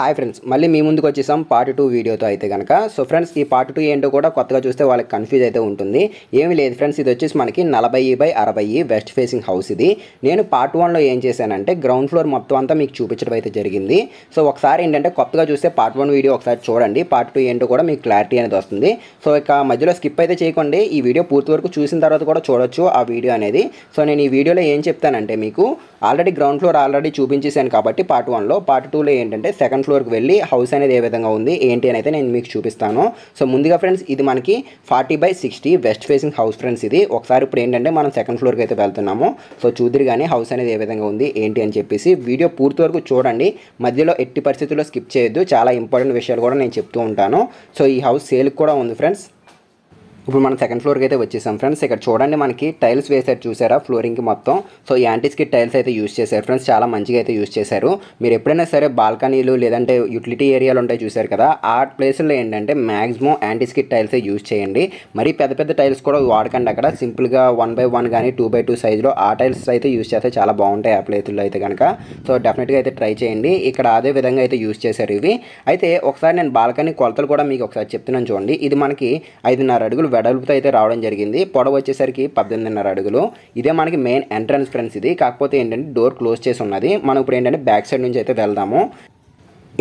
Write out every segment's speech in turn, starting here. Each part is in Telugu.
హాయ్ ఫ్రెండ్స్ మళ్ళీ మీ ముందుకు వచ్చేసాం పార్ట్ టూ వీడియోతో అయితే కనుక సో ఫ్రెండ్స్ ఈ పార్ట్ టూ ఏంటో కూడా కొత్తగా చూస్తే వాళ్ళకి కన్ఫ్యూజ్ అయితే ఉంటుంది ఏమి లేదు ఫ్రెండ్స్ ఇది వచ్చేసి మనకి నలభై బై అరవై వెస్ట్ ఫేసింగ్ హౌస్ ఇది నేను పార్ట్ వన్లో ఏం చేశానంటే గ్రౌండ్ ఫ్లోర్ మొత్తం అంతా మీకు చూపించడం అయితే జరిగింది సో ఒకసారి ఏంటంటే కొత్తగా చూస్తే పార్ట్ వన్ వీడియో ఒకసారి చూడండి పార్ట్ టూ ఏంటో కూడా మీకు క్లారిటీ అనేది వస్తుంది సో ఇక మధ్యలో స్కిప్ అయితే చేయకండి ఈ వీడియో పూర్తి వరకు చూసిన తర్వాత కూడా చూడొచ్చు ఆ వీడియో అనేది సో నేను ఈ వీడియోలో ఏం చెప్తానంటే మీకు ఆల్రెడీ గ్రౌండ్ ఫ్లోర్ ఆల్రెడీ చూపించేశాను కాబట్టి పార్ట్ వన్లో పార్ట్ టూలో ఏంటంటే సెకండ్ ఫ్లోర్కి వెళ్ళి హౌస్ అనేది ఏ విధంగా ఉంది ఏంటి అని అయితే నేను మీకు చూపిస్తాను సో ముందుగా ఫ్రెండ్స్ ఇది మనకి forty by sixty west facing house friends ఇది ఒకసారి ఇప్పుడు ఏంటంటే మనం సెకండ్ ఫ్లోర్కి అయితే వెళ్తున్నాము సో చూద్దరు కానీ హౌస్ అనేది ఏ విధంగా ఉంది ఏంటి అని చెప్పేసి వీడియో పూర్తి వరకు చూడండి మధ్యలో ఎట్టి పరిస్థితుల్లో స్కిప్ చేయొద్దు చాలా ఇంపార్టెంట్ విషయాలు కూడా నేను చెప్తూ ఉంటాను సో ఈ హౌస్ సేల్కి కూడా ఉంది ఫ్రెండ్స్ ఇప్పుడు మనం సెకండ్ ఫ్లోర్కి అయితే వచ్చేసాం ఫ్రెండ్స్ ఇక్కడ చూడండి మనకి టైల్స్ వేసారు చూసారా ఫ్లోరింగ్కి మొత్తం సో యాంటీస్కి టైల్స్ అయితే యూస్ చేశారు ఫ్రెండ్స్ చాలా మంచిగా అయితే యూస్ చేశారు మీరు ఎప్పుడైనా సరే బాల్కనీలు లేదంటే యూటిలిటీ ఏరియాలు ఉంటాయి చూసారు కదా ఆ ప్లేస్లో ఏంటంటే మ్యాక్సిమం యాంటీస్కి టైల్స్ యూస్ చేయండి మరి పెద్ద పెద్ద టైల్స్ కూడా వాడకండి అక్కడ సింపుల్గా వన్ బై వన్ కానీ టూ బై టూ సైజులో ఆ టైల్స్ అయితే యూస్ చేస్తే చాలా బాగుంటాయి ఆ ప్లేస్లో అయితే కనుక సో డెఫినెట్గా అయితే ట్రై చేయండి ఇక్కడ అదే విధంగా అయితే యూస్ చేశారు ఇవి అయితే ఒకసారి నేను బాల్కనీ కొలతలు కూడా మీకు ఒకసారి చెప్తున్నాను చూడండి ఇది మనకి ఐదున్నర అడుగులు వెడల్పుతో అయితే రావడం జరిగింది పొడవ వచ్చేసరికి పద్దెనిమిదిన్నర అడుగులు ఇదే మనకి మెయిన్ ఎంట్రన్స్ ఫ్రెండ్స్ ఇది కాకపోతే ఏంటంటే డోర్ క్లోజ్ చేసి ఉన్నది మనం ఇప్పుడు ఏంటంటే బ్యాక్ సైడ్ నుంచి అయితే వెళ్దాము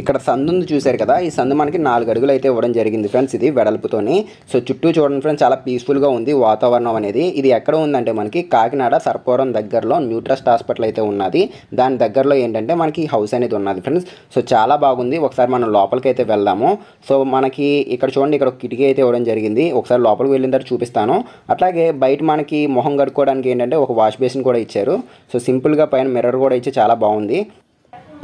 ఇక్కడ సందు ఉంది చూశారు కదా ఈ సందు మనకి నాలుగు అడుగులు అయితే ఇవ్వడం జరిగింది ఫ్రెండ్స్ ఇది వెడల్పుతోని సో చుట్టూ చూడండి ఫ్రెండ్స్ చాలా పీస్ఫుల్గా ఉంది వాతావరణం అనేది ఇది ఎక్కడ ఉందంటే మనకి కాకినాడ సర్పవరం దగ్గరలో న్యూట్రస్ట్ హాస్పిటల్ అయితే ఉన్నది దాని దగ్గరలో ఏంటంటే మనకి హౌస్ అనేది ఉన్నది ఫ్రెండ్స్ సో చాలా బాగుంది ఒకసారి మనం లోపలికి అయితే వెళ్దాము సో మనకి ఇక్కడ చూడండి ఇక్కడ కిటికీ అయితే ఇవ్వడం జరిగింది ఒకసారి లోపలికి వెళ్ళిన తర్వాత చూపిస్తాను అట్లాగే బయట మనకి మొహం కడుక్కోవడానికి ఏంటంటే ఒక వాష్ బేసిన్ కూడా ఇచ్చారు సో సింపుల్గా పైన మిర్రర్ కూడా ఇచ్చి చాలా బాగుంది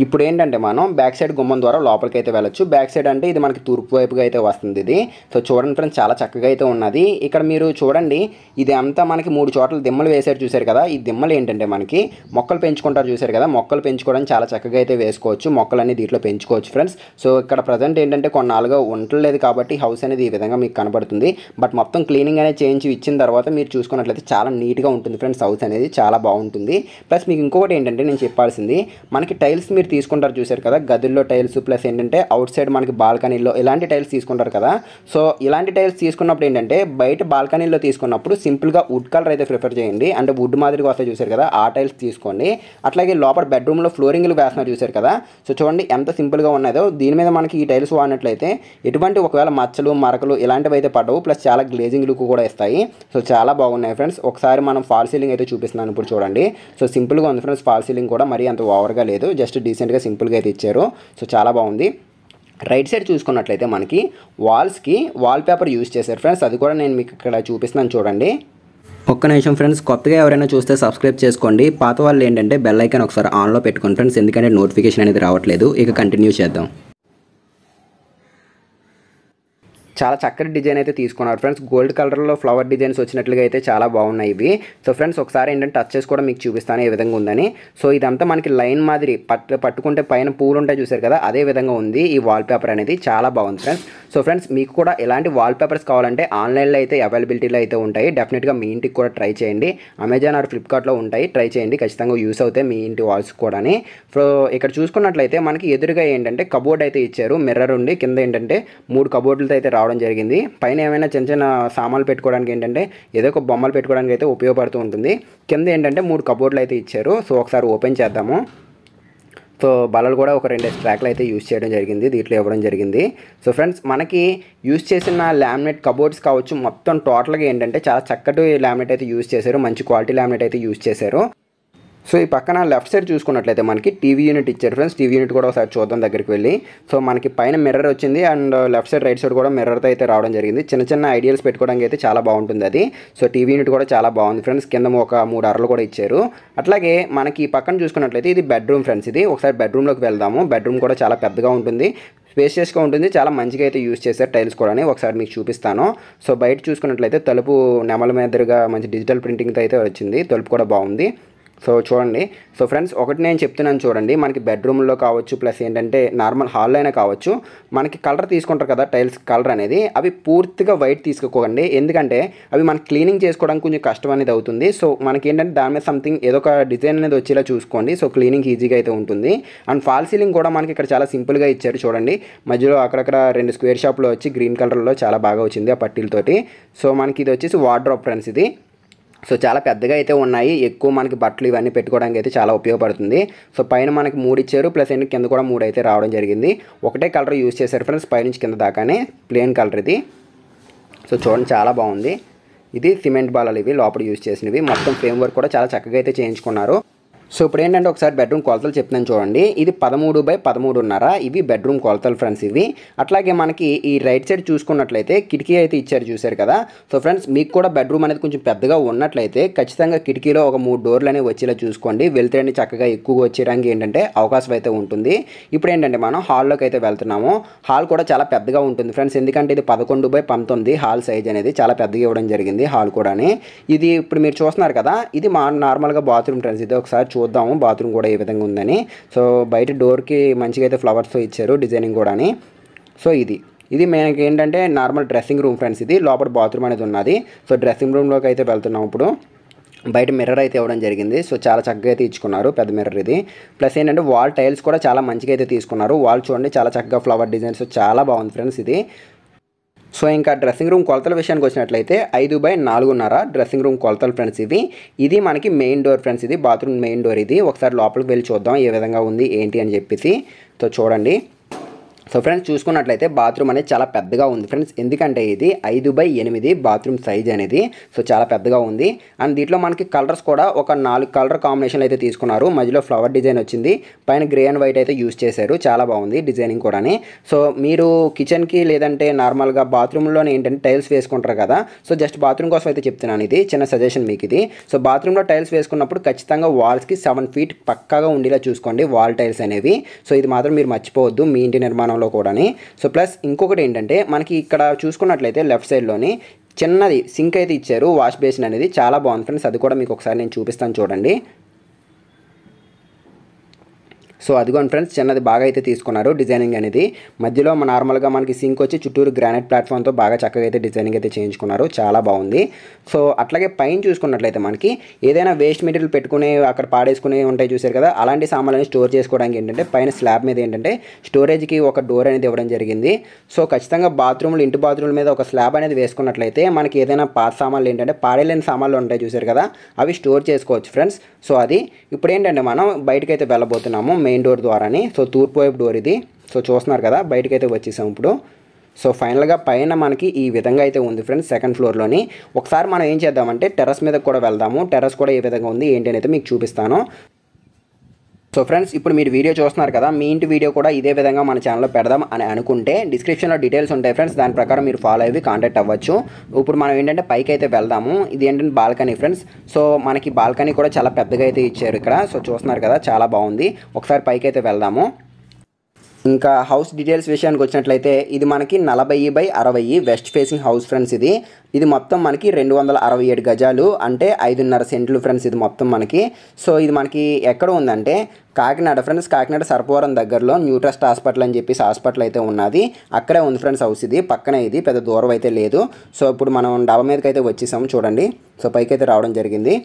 ఇప్పుడు ఏంటంటే మనం బ్యాక్ సైడ్ గుమ్మం ద్వారా లోపలికి అయితే వెళ్ళొచ్చు బ్యాక్ సైడ్ అంటే ఇది మనకి తూర్పు వైపుగా అయితే వస్తుంది ఇది సో చూడండి ఫ్రెండ్స్ చాలా చక్కగా అయితే ఉన్నది ఇక్కడ మీరు చూడండి ఇది అంతా మనకి మూడు చోట్ల దిమ్మలు వేసారు చూసారు కదా ఈ దిమ్మలు ఏంటంటే మనకి మొక్కలు పెంచుకుంటారు చూసారు కదా మొక్కలు పెంచుకోవడానికి చాలా చక్కగా అయితే వేసుకోవచ్చు మొక్కలు అన్ని దీంట్లో పెంచుకోవచ్చు ఫ్రెండ్స్ సో ఇక్కడ ప్రజెంట్ ఏంటంటే కొన్నాళ్ళుగా ఉండలేదు కాబట్టి హౌస్ అనేది ఈ విధంగా మీకు కనబడుతుంది బట్ మొత్తం క్లీనింగ్ అనేది చేయించి ఇచ్చిన తర్వాత మీరు చూసుకున్నట్లయితే చాలా నీట్గా ఉంటుంది ఫ్రెండ్స్ హౌస్ అనేది చాలా బాగుంటుంది ప్లస్ మీకు ఇంకొకటి ఏంటంటే నేను చెప్పాల్సింది మనకి టైల్స్ మీరు మీరు తీసుకుంటారు చూసారు కదా గదుల్లో టైల్స్ ప్లస్ ఏంటంటే అవుట్ సైడ్ మనకి బాల్కనీలో ఇలాంటి టైల్స్ తీసుకుంటారు కదా సో ఇలాంటి టైల్స్ తీసుకున్నప్పుడు ఏంటంటే బయట బాల్కనీలో తీసుకున్నప్పుడు సింపుల్గా వుడ్ కలర్ అయితే ప్రిఫర్ చేయండి అంటే వుడ్ మాదిరిగా వస్తే చూసారు కదా ఆ టైల్స్ తీసుకోండి అట్లాగే లోపల బెడ్రూమ్లో ఫ్లోరింగ్లు వేస్తున్నారు చూసారు కదా సో చూడండి ఎంత సింపుల్గా ఉన్నదో దీని మీద మనకి ఈ టైల్స్ వాడినట్లయితే ఎటువంటి ఒకవేళ మచ్చలు మరకలు ఇలాంటివి అయితే పడవు ప్లస్ చాలా గ్లేజింగ్ లుక్ కూడా ఇస్తాయి సో చాలా బాగున్నాయి ఫ్రెండ్స్ ఒకసారి మనం ఫాల్ సీలింగ్ అయితే చూపిస్తున్నాను ఇప్పుడు చూడండి సో సింపుల్గా ఉంది ఫ్రెండ్స్ ఫాల్ సీలింగ్ కూడా మరీ అంత ఓవర్గా లేదు జస్ట్ డి రీసెంట్గా సింపుల్గా అయితే ఇచ్చారు సో చాలా బాగుంది రైట్ సైడ్ చూసుకున్నట్లయితే మనకి వాల్స్కి వాల్పేపర్ యూజ్ చేశారు ఫ్రెండ్స్ అది కూడా నేను మీకు ఇక్కడ చూపిస్తున్నాను చూడండి ఒక్క నిమిషం ఫ్రెండ్స్ కొత్తగా ఎవరైనా చూస్తే సబ్స్క్రైబ్ చేసుకోండి పాత వాళ్ళు ఏంటంటే బెల్ ఐకాన్ ఒకసారి ఆన్లో పెట్టుకోండి ఫ్రెండ్స్ ఎందుకంటే నోటిఫికేషన్ అనేది రావట్లేదు ఇక కంటిన్యూ చేద్దాం చాలా చక్కటి డిజైన్ అయితే తీసుకున్నారు ఫ్రెండ్స్ గోల్డ్ కలర్లో ఫ్లవర్ డిజైన్స్ వచ్చినట్లుగా అయితే చాలా బాగున్నాయి ఇవి సో ఫ్రెండ్స్ ఒకసారి ఏంటంటే టచ్ చేసి కూడా మీకు చూపిస్తాను ఏ విధంగా ఉందని సో ఇదంతా మనకి లైన్ మాదిరి పట్టు పట్టుకుంటే పైన పూలు ఉంటాయి చూసారు కదా అదే విధంగా ఉంది ఈ వాల్పేపర్ అనేది చాలా బాగుంది ఫ్రెండ్స్ సో ఫ్రెండ్స్ మీకు కూడా ఎలాంటి వాల్పేపర్స్ కావాలంటే ఆన్లైన్లో అయితే అవైలబిలిటీలో అయితే ఉంటాయి డెఫినెట్గా మీ ఇంటికి కూడా ట్రై చేయండి అమెజాన్ ఆర్ ఫ్లిప్కార్ట్లో ఉంటాయి ట్రై చేయండి ఖచ్చితంగా యూస్ అవుతాయి మీ ఇంటి వాల్స్ కూడా సో ఇక్కడ చూసుకున్నట్లయితే మనకి ఎదురుగా ఏంటంటే కబోర్డ్ అయితే ఇచ్చారు మిర్రర్ ఉండి కింద ఏంటంటే మూడు కబోర్డులతో అయితే రావడం జరిగింది పైన ఏమైనా చిన్న చిన్న సామాన్లు పెట్టుకోవడానికి ఏంటంటే ఏదో ఒక బొమ్మలు పెట్టుకోవడానికి అయితే ఉపయోగపడుతూ ఉంటుంది కింద ఏంటంటే మూడు కబోర్డ్లు అయితే ఇచ్చారు సో ఒకసారి ఓపెన్ చేద్దాము సో బలలు కూడా ఒక రెండు ట్రాక్లు అయితే యూజ్ చేయడం జరిగింది దీంట్లో ఇవ్వడం జరిగింది సో ఫ్రెండ్స్ మనకి యూజ్ చేసిన ల్యామినేట్ కబోర్డ్స్ కావచ్చు మొత్తం టోటల్గా ఏంటంటే చాలా చక్కటి ల్యామినేట్ అయితే యూజ్ చేశారు మంచి క్వాలిటీ ల్యామినేట్ అయితే యూజ్ చేశారు సో ఈ పక్కన లెఫ్ట్ సైడ్ చూసుకున్నట్లయితే మనకి టీవీ యూనిట్ ఇచ్చారు ఫ్రెండ్స్ టీవీ యూనిట్ కూడా ఒకసారి చూద్దాం దగ్గరికి వెళ్ళి సో మనకి పైన మిర్రర్ వచ్చింది and left side right side కూడా మిర్రర్తో అయితే రావడం జరిగింది చిన్న చిన్న ఐడియల్స్ పెట్టుకోవడానికి అయితే చాలా బాగుంటుంది అది సో టీవీ యూనిట్ కూడా చాలా బాగుంది ఫ్రెండ్స్ కింద ఒక మూడు అరలు కూడా ఇచ్చారు అట్లాగే మనకి ఈ పక్కన చూసుకున్నట్లయితే ఇది బెడ్రూమ్ ఫ్రెండ్స్ ఇది ఒకసారి బెడ్రూమ్లోకి వెళ్దాము బెడ్రూమ్ కూడా చాలా పెద్దగా ఉంటుంది స్పేషియస్గా ఉంటుంది చాలా మంచిగా అయితే యూస్ చేశారు టైల్స్ కూడా ఒకసారి మీకు చూపిస్తాను సో బయట చూసుకున్నట్లయితే తలుపు నెమల మీదగా మంచి డిజిటల్ ప్రింటింగ్తో అయితే వచ్చింది తలుపు కూడా బాగుంది సో చూడండి సో ఫ్రెండ్స్ ఒకటి నేను చెప్తున్నాను చూడండి మనకి బెడ్రూమ్లో కావచ్చు ప్లస్ ఏంటంటే నార్మల్ హాల్లో అయినా కావచ్చు మనకి కలర్ తీసుకుంటారు కదా టైల్స్ కలర్ అనేది అవి పూర్తిగా వైట్ తీసుకోకండి ఎందుకంటే అవి మనం క్లీనింగ్ చేసుకోవడానికి కొంచెం కష్టం అనేది అవుతుంది సో మనకి ఏంటంటే దాని మీద సంథింగ్ ఏదో ఒక డిజైన్ అనేది వచ్చేలా చూసుకోండి సో క్లీనింగ్ ఈజీగా అయితే ఉంటుంది అండ్ ఫాల్ సీలింగ్ కూడా మనకి ఇక్కడ చాలా సింపుల్గా ఇచ్చారు చూడండి మధ్యలో అక్కడక్కడ రెండు స్క్వేర్ షాప్లో వచ్చి గ్రీన్ కలర్లో చాలా బాగా వచ్చింది ఆ పట్టీలతోటి సో మనకి ఇది వచ్చేసి వాడ్రాప్ ఫ్రెండ్స్ ఇది సో చాలా పెద్దగా అయితే ఉన్నాయి ఎక్కువ మనకి బట్టలు ఇవన్నీ పెట్టుకోవడానికి అయితే చాలా ఉపయోగపడుతుంది సో పైన మనకి మూడు ఇచ్చారు ప్లస్ ఏంటి కింద కూడా మూడు అయితే రావడం జరిగింది ఒకటే కలర్ యూజ్ చేశారు ఫ్రెండ్స్ పైనుంచి కింద దాకానే ప్లెయిన్ కలర్ ఇది సో చూడండి చాలా బాగుంది ఇది సిమెంట్ బాలలు ఇవి లోపల యూజ్ చేసినవి మొత్తం ఫ్రేమ్ వర్క్ కూడా చాలా చక్కగా అయితే చేయించుకున్నారు సో ఇప్పుడు ఏంటంటే ఒకసారి బెడ్రూమ్ కొలతలు చెప్తాను చూడండి ఇది పదమూడు బై పదమూడున్నర ఇవి బెడ్రూమ్ కొలతలు ఫ్రెండ్స్ ఇవి అట్లాగే మనకి ఈ రైట్ సైడ్ చూసుకున్నట్లయితే కిటికీ అయితే ఇచ్చారు చూశారు కదా సో ఫ్రెండ్స్ మీకు కూడా బెడ్రూమ్ అనేది కొంచెం పెద్దగా ఉన్నట్లయితే ఖచ్చితంగా కిటికీలో ఒక మూడు డోర్లు అనేవి వచ్చేలా చూసుకోండి వెళ్తేనే చక్కగా ఎక్కువగా వచ్చేయడానికి ఏంటంటే అవకాశం అయితే ఉంటుంది ఇప్పుడు ఏంటంటే మనం హాల్లోకి అయితే వెళ్తున్నాము హాల్ కూడా చాలా పెద్దగా ఉంటుంది ఫ్రెండ్స్ ఎందుకంటే ఇది పదకొండు బై పంతొమ్మిది హాల్ సైజ్ అనేది చాలా పెద్దగా ఇవ్వడం జరిగింది హాల్ కూడా ఇది ఇప్పుడు మీరు చూస్తున్నారు కదా ఇది మా నార్మల్గా బాత్రూమ్ ఫ్రెండ్స్ ఇది ఒకసారి చూ చూద్దాము బాత్రూమ్ కూడా ఏ విధంగా ఉందని సో బయట డోర్కి మంచిగా అయితే ఫ్లవర్స్తో ఇచ్చారు డిజైనింగ్ కూడా సో ఇది ఇది మనకి ఏంటంటే నార్మల్ డ్రెస్సింగ్ రూమ్ ఫ్రెండ్స్ ఇది లోపల బాత్రూమ్ అనేది ఉన్నది సో డ్రెస్సింగ్ రూమ్లోకి అయితే వెళ్తున్నాం ఇప్పుడు బయట మిర్రర్ అయితే ఇవ్వడం జరిగింది సో చాలా చక్కగా అయితే ఇచ్చుకున్నారు పెద్ద మిర్రర్ ఇది ప్లస్ ఏంటంటే వాల్ టైల్స్ కూడా చాలా మంచిగా అయితే తీసుకున్నారు వాల్ చూడండి చాలా చక్కగా ఫ్లవర్ డిజైన్స్ చాలా బాగుంది ఫ్రెండ్స్ ఇది సో ఇంకా డ్రెస్సింగ్ రూమ్ కొలతల విషయానికి వచ్చినట్లయితే ఐదు బై నాలుగున్నర డ్రెస్సింగ్ రూమ్ కొలతలు ఫ్రెండ్స్ ఇది ఇది మనకి మెయిన్ డోర్ ఫ్రెండ్స్ ఇది బాత్రూమ్ మెయిన్ డోర్ ఇది ఒకసారి లోపలికి వెళ్ళి చూద్దాం ఏ విధంగా ఉంది ఏంటి అని చెప్పేసి సో చూడండి సో ఫ్రెండ్స్ చూసుకున్నట్లయితే బాత్రూమ్ అనేది చాలా పెద్దగా ఉంది ఫ్రెండ్స్ ఎందుకంటే ఇది ఐదు బై ఎనిమిది బాత్రూమ్ సైజ్ అనేది సో చాలా పెద్దగా ఉంది అండ్ దీంట్లో మనకి కలర్స్ కూడా ఒక నాలుగు కలర్ కాంబినేషన్లు అయితే తీసుకున్నారు మధ్యలో ఫ్లవర్ డిజైన్ వచ్చింది పైన గ్రే అండ్ వైట్ అయితే యూస్ చేశారు చాలా బాగుంది డిజైనింగ్ కూడా సో మీరు కిచెన్కి లేదంటే నార్మల్గా బాత్రూమ్లోనే ఏంటంటే టైల్స్ వేసుకుంటారు కదా సో జస్ట్ బాత్రూమ్ కోసం అయితే చెప్తున్నాను ఇది చిన్న సజెషన్ మీకు ఇది సో బాత్రూంలో టైల్స్ వేసుకున్నప్పుడు ఖచ్చితంగా వాల్స్కి సెవెన్ ఫీట్ పక్కగా ఉండేలా చూసుకోండి వాల్ టైల్స్ అనేవి సో ఇది మాత్రం మీరు మర్చిపోవద్దు మీ ఇంటి నిర్మాణంలో సెంటర్లో కూడాని సో ప్లస్ ఇంకొకటి ఏంటంటే మనకి ఇక్కడ చూసుకున్నట్లయితే లెఫ్ట్ సైడ్లోని చిన్నది సింక్ అయితే ఇచ్చారు వాష్ బేసిన్ అనేది చాలా బాగుంది ఫ్రెండ్స్ అది కూడా మీకు ఒకసారి నేను చూపిస్తాను చూడండి సో అదిగోండి ఫ్రెండ్స్ చిన్నది బాగా అయితే తీసుకున్నారు డిజైనింగ్ అనేది మధ్యలో మన నార్మల్గా మనకి సింక్ వచ్చి చుట్టూరు గ్రానైట్ ప్లాట్ఫామ్తో బాగా చక్కగా అయితే డిజైనింగ్ అయితే చేయించుకున్నారు చాలా బాగుంది సో అట్లాగే పైన చూసుకున్నట్లయితే మనకి ఏదైనా వేస్ట్ మెటీరియల్ పెట్టుకునే అక్కడ పాడేసుకునే ఉంటాయి చూసారు కదా అలాంటి సామాన్లని స్టోర్ చేసుకోవడానికి ఏంటంటే పైన స్లాబ్ మీద ఏంటంటే స్టోరేజ్కి ఒక డోర్ అనేది ఇవ్వడం జరిగింది సో ఖచ్చితంగా బాత్రూమ్లు ఇంటి బాత్రూమ్ల మీద ఒక స్లాబ్ అనేది వేసుకున్నట్లయితే మనకి ఏదైనా పాత సామాన్లు ఏంటంటే పాడేలేని సామాన్లు ఉంటాయి చూసారు కదా అవి స్టోర్ చేసుకోవచ్చు ఫ్రెండ్స్ సో అది ఇప్పుడు ఏంటంటే మనం బయటకైతే వెళ్ళబోతున్నాము మెయిన్ మెయిన్ డోర్ ద్వారానే సో తూర్పు వైపు డోర్ ఇది సో చూస్తున్నారు కదా బయటకైతే వచ్చేసాం ఇప్పుడు సో ఫైనల్గా పైన మనకి ఈ విధంగా అయితే ఉంది ఫ్రెండ్స్ సెకండ్ ఫ్లోర్లోని ఒకసారి మనం ఏం చేద్దామంటే టెరస్ మీద కూడా వెళ్దాము టెరస్ కూడా ఏ విధంగా ఉంది ఏంటి అయితే మీకు చూపిస్తాను సో ఫ్రెండ్స్ ఇప్పుడు మీరు వీడియో చూస్తున్నారు కదా మీ ఇంటి వీడియో కూడా ఇదే విధంగా మన ఛానల్లో పెడదాం అని అనుకుంటే డిస్క్రిప్షన్లో డీటెయిల్స్ ఉంటాయి ఫ్రెండ్స్ దాని ప్రకారం మీరు ఫాలో అయ్యి కాంటాక్ట్ అవ్వచ్చు ఇప్పుడు మనం ఏంటంటే పైకి అయితే వెళ్దాము ఇది ఏంటంటే బాల్కనీ ఫ్రెండ్స్ సో మనకి బాల్కనీ కూడా చాలా పెద్దగా అయితే ఇచ్చారు ఇక్కడ సో చూస్తున్నారు కదా చాలా బాగుంది ఒకసారి పైకి అయితే వెళ్దాము ఇంకా హౌస్ డీటెయిల్స్ విషయానికి వచ్చినట్లయితే ఇది మనకి నలభై బై అరవై వెస్ట్ ఫేసింగ్ హౌస్ ఫ్రెండ్స్ ఇది ఇది మొత్తం మనకి రెండు వందల అరవై ఏడు గజాలు అంటే ఐదున్నర సెంట్లు ఫ్రెండ్స్ ఇది మొత్తం మనకి సో ఇది మనకి ఎక్కడ ఉందంటే కాకినాడ ఫ్రెండ్స్ కాకినాడ సర్పవరం దగ్గరలో న్యూ ట్రస్ట్ హాస్పిటల్ అని చెప్పేసి హాస్పిటల్ అయితే ఉన్నది అక్కడే ఉంది ఫ్రెండ్స్ హౌస్ ఇది పక్కనే ఇది పెద్ద దూరం అయితే లేదు సో ఇప్పుడు మనం డబ్బా మీదకి అయితే వచ్చేసాము చూడండి సో పైకి అయితే రావడం జరిగింది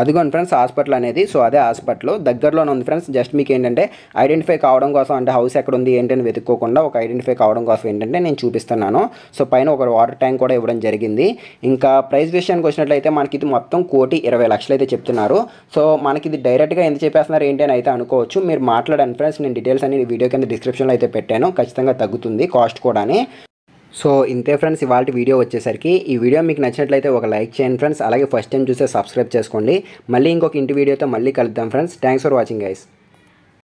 అదిగోండి ఫ్రెండ్స్ హాస్పిటల్ అనేది సో అదే హాస్పిటల్ దగ్గరలోనే ఉంది ఫ్రెండ్స్ జస్ట్ మీకు ఏంటంటే ఐడెంటిఫై కావడం కోసం అంటే హౌస్ ఎక్కడ ఉంది ఏంటని వెతుక్కోకుండా ఒక ఐడెంటిఫై కావడం కోసం ఏంటంటే నేను చూపిస్తున్నాను సో పైన ఒక వాటర్ ట్యాంక్ కూడా ఇవ్వడం జరిగింది ఇంకా ప్రైస్ విషయానికి వచ్చినట్లయితే మనకి ఇది మొత్తం కోటి ఇరవై లక్షలు అయితే చెప్తున్నారు సో మనకి ఇది డైరెక్ట్గా ఎంత చెప్పేస్తున్నారు ఏంటి అని అయితే అనుకోవచ్చు మీరు మాట్లాడండి ఫ్రెండ్స్ నేను డీటెయిల్స్ అన్ని వీడియో కింద డిస్క్రిప్షన్లో అయితే పెట్టాను ఖచ్చితంగా తగ్గుతుంది కాస్ట్ కూడా సో ఇంతే ఫ్రెండ్స్ ఇవాళ వీడియో వచ్చేసరికి ఈ వీడియో మీకు నచ్చినట్లయితే ఒక లైక్ చేయండి ఫ్రెండ్స్ అలాగే ఫస్ట్ టైం చూస్తే సబ్స్క్రైబ్ చేసుకోండి మళ్ళీ ఇంకొక ఇంటి వీడియోతో మళ్ళీ కలుద్దాం friends thanks for watching guys